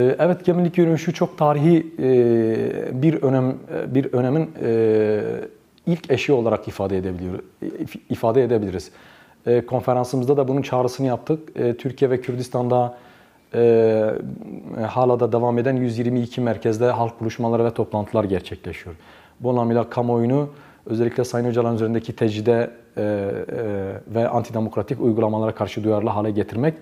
Ee, evet, gemilik yürüyüşü çok tarihi e, bir önem e, bir önemin e, ilk eşi olarak ifade edebiliyor ifade edebiliriz. Konferansımızda da bunun çağrısını yaptık. Türkiye ve Kürdistan'da hala da devam eden 122 merkezde halk buluşmaları ve toplantılar gerçekleşiyor. Bu anlamıyla kamuoyunu özellikle Sayın Öcalan üzerindeki tecide ve antidemokratik uygulamalara karşı duyarlı hale getirmek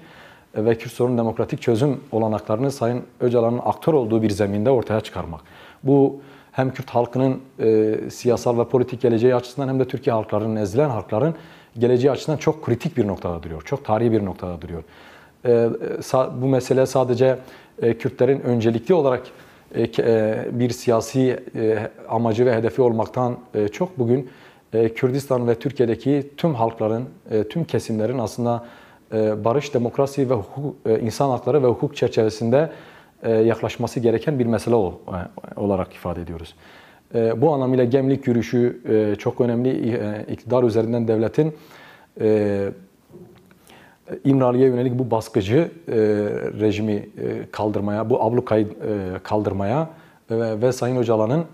e, ve Kürt sorunun demokratik çözüm olanaklarını Sayın Öcalan'ın aktör olduğu bir zeminde ortaya çıkarmak. Bu hem Kürt halkının e, siyasal ve politik geleceği açısından hem de Türkiye halklarının, ezilen halkların geleceği açısından çok kritik bir noktada duruyor. Çok tarihi bir noktada duruyor. E, e bu mesele sadece e, Kürtlerin öncelikli olarak e, e, bir siyasi e, amacı ve hedefi olmaktan e, çok bugün e, Kürdistan ve Türkiye'deki tüm halkların, e, tüm kesimlerin aslında e, barış, demokrasi ve hukuk, e, insan hakları ve hukuk çerçevesinde e, yaklaşması gereken bir mesele olarak ifade ediyoruz. Bu anlamıyla gemlik yürüyüşü çok önemli. İktidar üzerinden devletin İmralı'ya yönelik bu baskıcı rejimi kaldırmaya, bu ablukayı kaldırmaya ve Sayın Öcalan'ın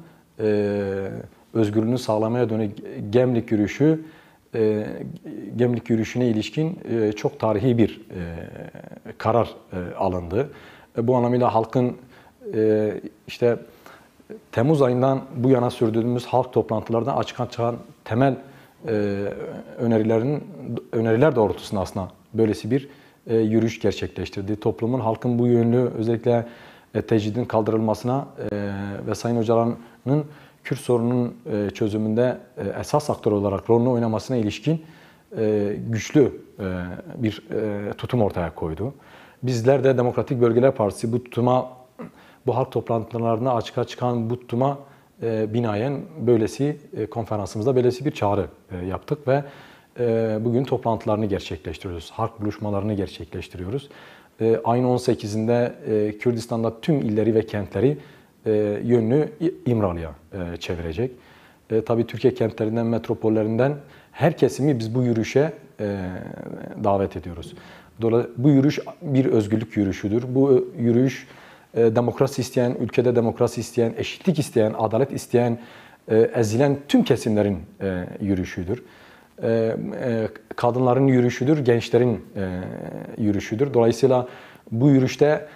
özgürlüğünü sağlamaya dönük gemlik yürüyüşü e, gemilik yürüyüşüne ilişkin e, çok tarihi bir e, karar e, alındı. E, bu anlamıyla halkın e, işte Temmuz ayından bu yana sürdüğümüz halk toplantılarında açık açıkan temel e, önerilerin öneriler doğrultusunda aslında böylesi bir e, yürüyüş gerçekleştirdi. Toplumun halkın bu yönlü özellikle e, tecridin kaldırılmasına e, ve sayın hocaların Kürt sorununun e, çözümünde e, esas aktör olarak rolünü oynamasına ilişkin e, güçlü bir tutum ortaya koydu. Bizler de Demokratik Bölgeler Partisi bu tutuma, bu halk toplantılarına açığa çıkan bu tutuma binayen böylesi konferansımızda böylesi bir çağrı yaptık ve bugün toplantılarını gerçekleştiriyoruz. Halk buluşmalarını gerçekleştiriyoruz. Aynı 18'inde Kürdistan'da tüm illeri ve kentleri e, yönünü İmralı'ya e, çevirecek. E, tabii Türkiye kentlerinden, metropollerinden her kesimi biz bu yürüyüşe e, davet ediyoruz. Dolayısıyla bu yürüyüş bir özgürlük yürüyüşüdür. Bu e, yürüyüş e, demokrasi isteyen, ülkede demokrasi isteyen, eşitlik isteyen, adalet isteyen, ezilen tüm kesimlerin yürüyüşüdür. kadınların yürüyüşüdür, gençlerin yürüyüşüdür. Dolayısıyla bu yürüyüşte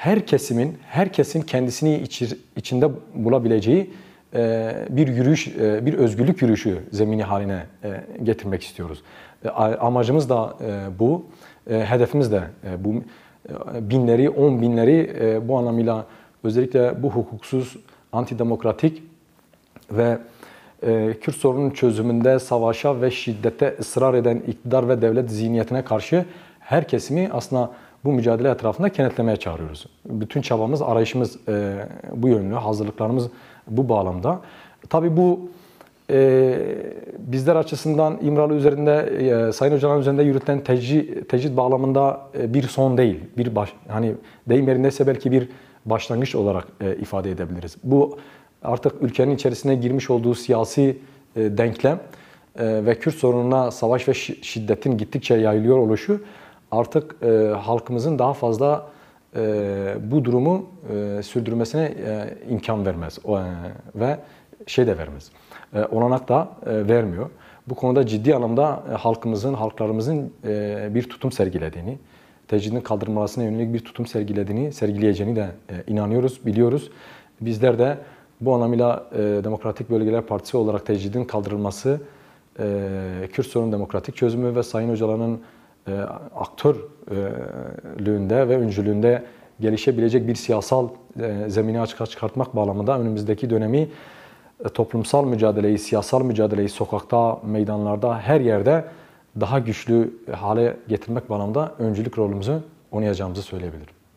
her kesimin, herkesin kendisini içir, içinde bulabileceği e, bir yürüyüş, e, bir özgürlük yürüyüşü zemini haline e, getirmek istiyoruz. Amacımız da bu, hedefimiz de bu. Binleri, on binleri bu anlamıyla özellikle bu hukuksuz, antidemokratik ve Kürt sorunun çözümünde savaşa ve şiddete ısrar eden iktidar ve devlet zihniyetine karşı her kesimi aslında bu mücadele etrafında kenetlemeye çağırıyoruz. Bütün çabamız, arayışımız e, bu yönlü, hazırlıklarımız bu bağlamda. Tabii bu e, bizler açısından İmralı üzerinde, e, Sayın Hocaların üzerinde yürütülen tecrid, tecrid bağlamında e, bir son değil. Bir baş, hani deyim yerindeyse belki bir başlangıç olarak e, ifade edebiliriz. Bu artık ülkenin içerisine girmiş olduğu siyasi e, denklem e, ve Kürt sorununa savaş ve şiddetin gittikçe yayılıyor oluşu artık e, halkımızın daha fazla e, bu durumu e, sürdürmesine e, imkan vermez o, e, ve şey de vermez. E, olanak da e, vermiyor. Bu konuda ciddi anlamda e, halkımızın, halklarımızın e, bir tutum sergilediğini, tecridin kaldırılmasına yönelik bir tutum sergilediğini, sergileyeceğini de e, inanıyoruz, biliyoruz. Bizler de bu anlamıyla e, Demokratik Bölgeler Partisi olarak tecridin kaldırılması, e, Kürt sorunun demokratik çözümü ve Sayın Hocaların e, aktörlüğünde ve öncülüğünde gelişebilecek bir siyasal e, zemini açığa çıkartmak bağlamında önümüzdeki dönemi e, toplumsal mücadeleyi, siyasal mücadeleyi sokakta, meydanlarda, her yerde daha güçlü hale getirmek bağlamında öncülük rolümüzü oynayacağımızı söyleyebilirim.